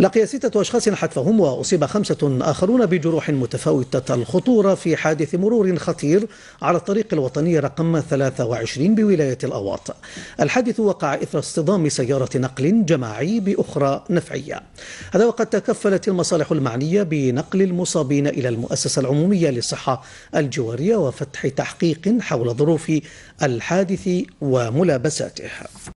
لقي ستة أشخاص حتفهم وأصيب خمسة آخرون بجروح متفاوتة الخطورة في حادث مرور خطير على الطريق الوطني رقم 23 بولاية الأواط الحادث وقع إثر اصطدام سيارة نقل جماعي بأخرى نفعية هذا وقد تكفلت المصالح المعنية بنقل المصابين إلى المؤسسة العمومية للصحة الجوارية وفتح تحقيق حول ظروف الحادث وملابساته